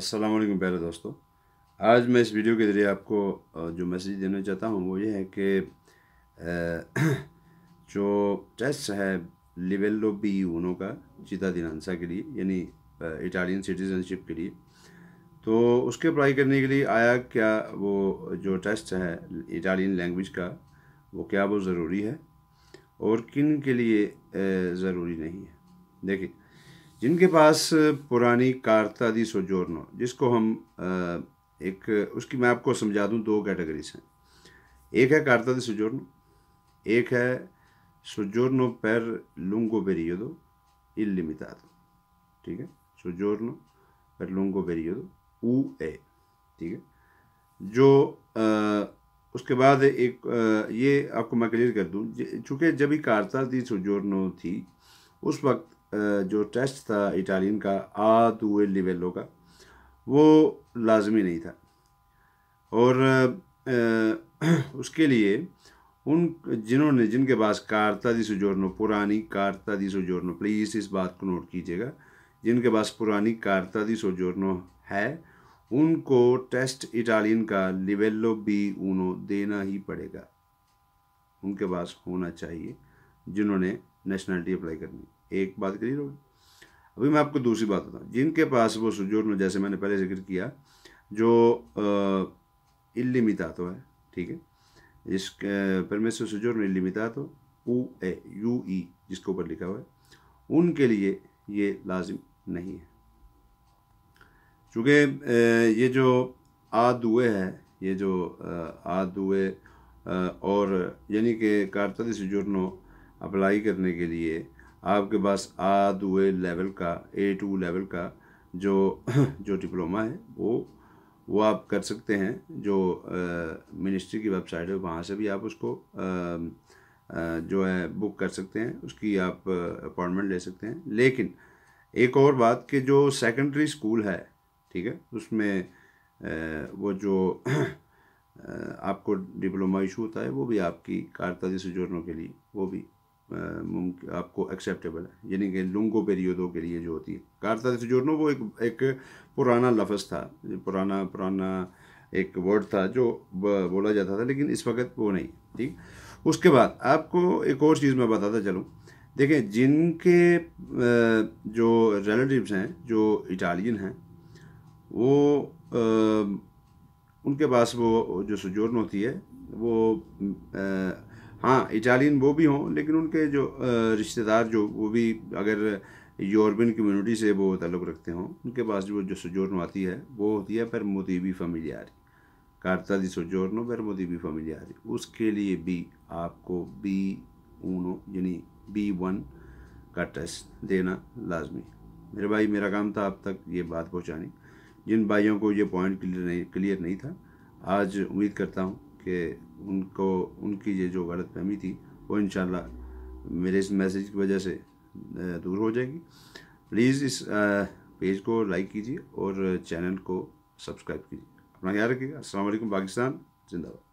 السلام علیکم پیارے دوستو آج میں اس ویڈیو کے ذریعے آپ کو جو میسیج دینا چاہتا ہوں وہ یہ ہے کہ جو ٹیسٹ ہے لیویلو بی یونو کا چیتا دینانسا کے لیے یعنی اٹالین سٹیزن شپ کے لیے تو اس کے اپلائی کرنے کے لیے آیا کیا وہ جو ٹیسٹ ہے اٹالین لینگویج کا وہ کیا وہ ضروری ہے اور کن کے لیے ضروری نہیں ہے دیکھیں جن کے پاس پرانی کارتا سو سوجورنو جس کو ہم ایک اس کی میں آپ کو سمجھا دوں دو کیٹیگریز ہیں ایک ہے کارتا دی سوجورنو ایک ہے سوجورنو پر لونگو پیریودو المتاد ٹھیک ہے سوجورنو پر لونگو پیریودو او اے ٹھیک ہے جو اس کے بعد ایک یہ آپ کو میں کلیئر کر دوں چونکہ جب ہی کارتا دی سوجورنو تھی اس وقت جو ٹیسٹ تھا اٹالین کا آئے لیویلو کا وہ لازمی نہیں تھا اور اس کے لیے ان جنہوں نے جن کے پاس کارتا سو سجورنو پرانی کارتا سو سجورنو پلیز اس بات کو نوٹ کیجیے گا جن کے پاس پرانی کارتا سو سجورنو ہے ان کو ٹیسٹ اٹالین کا لیویلو بھی انہوں دینا ہی پڑے گا ان کے پاس ہونا چاہیے جنہوں نے نیشنلٹی اپلائی کرنی ایک بات کلیئر ہوگی ابھی میں آپ کو دوسری بات بتاؤں جن کے پاس وہ سو میں جیسے میں نے پہلے ذکر کیا جو علی متا ہے ٹھیک ہے جس پر میں سے یو تو جس کے اوپر لکھا ہوا ہے ان کے لیے یہ لازم نہیں ہے چونکہ یہ جو آدوے ہے یہ جو آدوے اور یعنی کہ کارتدی سجورنو اپلائی کرنے کے لیے آپ کے پاس آ دو لیول کا اے ٹو لیول کا جو جو ڈپلوما ہے وہ وہ آپ کر سکتے ہیں جو منسٹری کی ویب سائٹ ہے وہاں سے بھی آپ اس کو جو ہے بک کر سکتے ہیں اس کی آپ اپوائنٹمنٹ لے سکتے ہیں لیکن ایک اور بات کہ جو سیکنڈری اسکول ہے ٹھیک ہے اس میں وہ جو آپ کو ڈپلوما ایشو ہوتا ہے وہ بھی آپ کی کارکردگی سے کے لیے وہ بھی ممکن آپ کو ایکسیپٹیبل ہے یعنی کہ لنگو پیریودوں کے لیے جو ہوتی ہے کارتا سر جرن وہ ایک ایک پرانا لفظ تھا پرانا پرانا ایک ورڈ تھا جو بولا جاتا تھا لیکن اس وقت وہ نہیں ٹھیک اس کے بعد آپ کو ایک اور چیز میں بتاتا چلوں دیکھیں جن کے جو ریلیٹیوز ہیں جو اٹالین ہیں وہ ان کے پاس وہ جو سجورن ہوتی ہے وہ ہاں اٹالین وہ بھی ہوں لیکن ان کے جو رشتہ دار جو وہ بھی اگر یورپین کمیونٹی سے وہ تعلق رکھتے ہوں ان کے پاس جو جو سجورن آتی ہے وہ ہوتی ہے پھر مدیبی فمیلیاری کارتا آ رہی کارتازی سوجورنوں پھر مدیبی فہمی آ رہی اس کے لیے بھی آپ کو بی اونو یعنی بی ون کا ٹیسٹ دینا لازمی میرے بھائی میرا کام تھا آپ تک یہ بات پہنچانی جن بھائیوں کو یہ پوائنٹ کلیئر نہیں کلیئر نہیں تھا آج امید کرتا ہوں کہ ان کو ان کی یہ جو غلط فہمی تھی وہ انشاءاللہ میرے اس میسیج کی وجہ سے دور ہو جائے گی پلیز اس پیج کو لائک کیجیے اور چینل کو سبسکرائب کیجیے اپنا خیال رکھیے السلام علیکم پاکستان زندہ باد